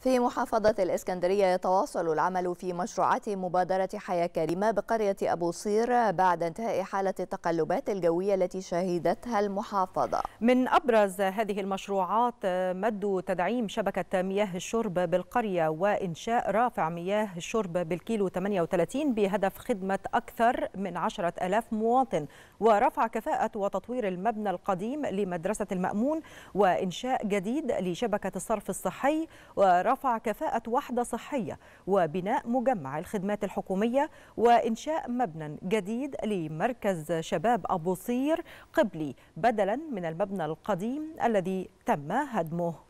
في محافظة الإسكندرية يتواصل العمل في مشروعات مبادرة حياة كريمة بقرية أبو صير بعد انتهاء حالة التقلبات الجوية التي شهدتها المحافظة من أبرز هذه المشروعات مد تدعيم شبكة مياه الشرب بالقرية وإنشاء رافع مياه الشرب بالكيلو 38 بهدف خدمة أكثر من 10 ألاف مواطن ورفع كفاءة وتطوير المبنى القديم لمدرسة المأمون وإنشاء جديد لشبكة الصرف الصحي ورفع رفع كفاءة وحدة صحية وبناء مجمع الخدمات الحكومية وإنشاء مبنى جديد لمركز شباب أبو صير قبلي بدلا من المبنى القديم الذي تم هدمه